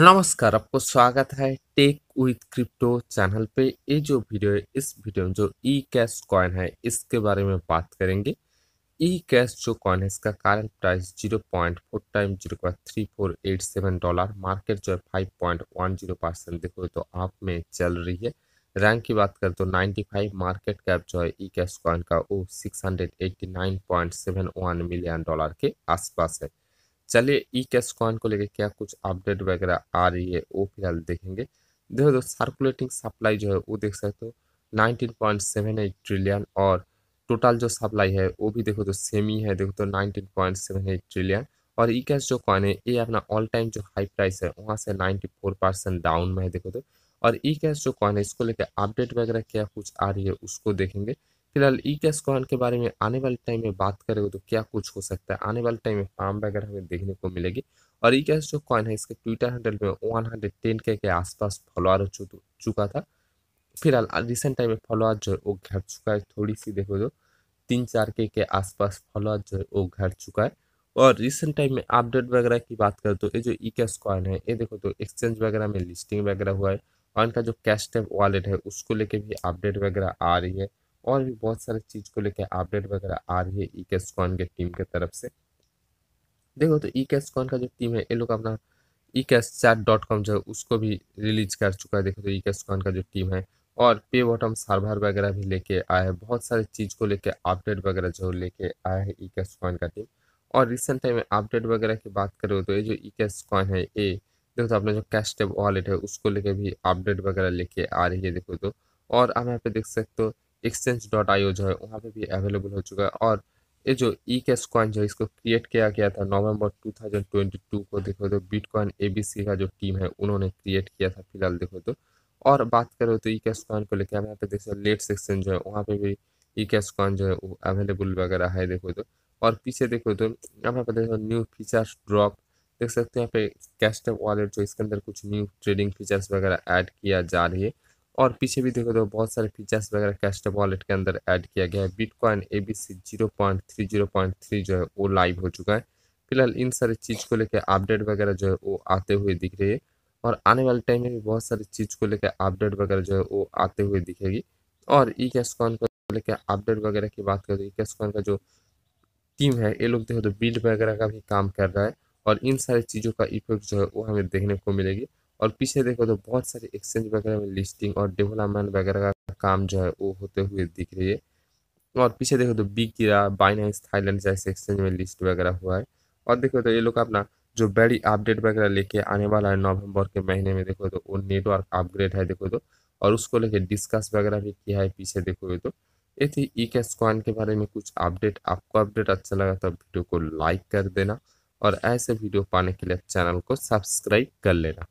नमस्कार आपको स्वागत है टेक विथ क्रिप्टो चैनल पे ये जो वीडियो है इस वीडियो में जो ई कैश कॉइन है इसके बारे में बात करेंगे ई कैश जो कॉइन है इसका current price zero point four time zero point three four eight seven dollar market जो है five point one zero percent देखो तो आप में चल रही है रैंक की बात करें तो नाइन्टी फाइव मार्केट कैप जो है ई कैश कॉइन का वो six hundred eighty nine point seven one million dollar के आसपास है चलिए ई कैश कॉइन को लेकर क्या कुछ अपडेट वगैरह आ रही है वो फिलहाल देखेंगे देखो तो सर्कुलेटिंग सप्लाई जो है वो देख सकते हो nineteen point seven eight trillion और टोटल जो सप्लाई है वो भी देखो तो सेम ही है देखो तो nineteen point seven eight trillion और ई कैश जो कॉइन है ये अपना ऑल टाइम जो हाई प्राइस है वहाँ से नाइन्टी फोर परसेंट डाउन में है देखो तो और ई कैश जो कॉइन है इसको लेकर अपडेट वगैरह क्या कुछ आ रही है उसको देखेंगे फिलहाल ई कैश कॉइन के बारे में आने वाले टाइम में बात करेंगे तो क्या कुछ हो सकता है आने वाले टाइम में फार्म वगैरह हमें देखने को मिलेगी और ई कैश जो कॉइन है इसके ट्विटर हैंडल में वन हंड्रेड टेन के, के आसपास फॉलोअर हो चुका था फिलहाल रिसेंट टाइम में फॉलोअर जो है वो घट चुका है थोड़ी सी देखो तो तीन चार के के आसपास फॉलोअर जो है वो घट चुका है और रिसेंट टाइम में अपडेट वगैरह की बात करें तो ये जो ई कैश कॉइन है ये देखो तो एक्सचेंज वगैरह में लिस्टिंग वगैरह हुआ है और इनका जो कैश टैप वॉलेट है उसको लेके भी अपडेट वगैरह आ रही है और भी बहुत सारी चीज़ को लेकर अपडेट वगैरह आ रही है ई कैश कॉन के टीम के तरफ से देखो तो ई कैश कॉन का जो टीम है ये लोग अपना E cash chat dot com जो है उसको भी रिलीज कर चुका है देखो तो ई कैश कॉन का जो टीम है और पे बॉटम सर्वर वगैरह भी लेके आया है बहुत सारे चीज़ को लेके अपडेट वगैरह जो लेके आया है ई कैश कॉन का टीम और रिसेंट टाइम में अपडेट वगैरह की बात करें तो ये जो ई कैश कॉन है ये देखो तो अपना जो कैश टेप वॉलेट है उसको लेके भी अपडेट वगैरह लेके आ रही है देखो तो और आप यहाँ पे देख सकते हो एक्सचेंज डॉट आई जो है वहाँ पे भी अवेलेबल हो चुका है और ये जो ई कैश कॉइन जो है इसको क्रिएट किया गया था नवंबर 2022 को देखो तो बिटकॉइन एबीसी का जो टीम है उन्होंने क्रिएट किया था फिलहाल देखो तो और बात करो तो ई कैश कॉइन को लेकर यहाँ पे देखो लेट्स एक्सचेंज जो है वहाँ पे भी ई कैश कॉइन जो है वो अवेलेबल वगैरह है देखो तो और पीछे देखो तो यहाँ पे देखो न्यू फीचर्स ड्रॉप देख सकते हैं यहाँ पे कैश टैप वॉलेट जो इसके अंदर कुछ न्यू ट्रेडिंग फीचर्स वगैरह ऐड किया जा रही है और पीछे भी देखो तो बहुत सारे फीचर्स वगैरह कैस्टर वॉलेट के अंदर ऐड किया गया है bitcoin A B C zero point three zero point three जो है वो लाइव हो चुका है फिलहाल इन सारे चीज़ को लेकर अपडेट वगैरह जो है वो आते हुए दिख रही है और आने वाले टाइम में भी बहुत सारी चीज़ को लेकर अपडेट वगैरह जो है वो आते हुए दिखेगी और ई कैश कॉन को लेकर अपडेट वगैरह की बात करें तो ई कैश कॉन का जो टीम है ये लोग देखो तो बिल्ड वगैरह का भी काम कर रहा है और इन सारी चीज़ों का इफेक्ट जो है वो हमें देखने को मिलेगी और पीछे देखो तो बहुत सारे एक्सचेंज वगैरह में लिस्टिंग और डेवलपमेंट वगैरह का काम जो है वो होते हुए दिख रही है और पीछे देखो तो बी किरा बाइनेंस थाईलैंड जैसे एक्सचेंज में लिस्ट वगैरह हुआ है और देखो तो ये लोग अपना जो बड़ी अपडेट वगैरह लेके आने वाला है नवंबर के महीने में देखो तो वो नेटवर्क अपग्रेड है देखो तो और उसको लेके डिस्कस वगैरह भी किया है पीछे देखो ये तो ये थी ई कैश कॉइन के बारे में कुछ अपडेट आपको अपडेट अच्छा लगा तो वीडियो को लाइक कर देना और ऐसे वीडियो पाने के लिए चैनल को सब्सक्राइब कर लेना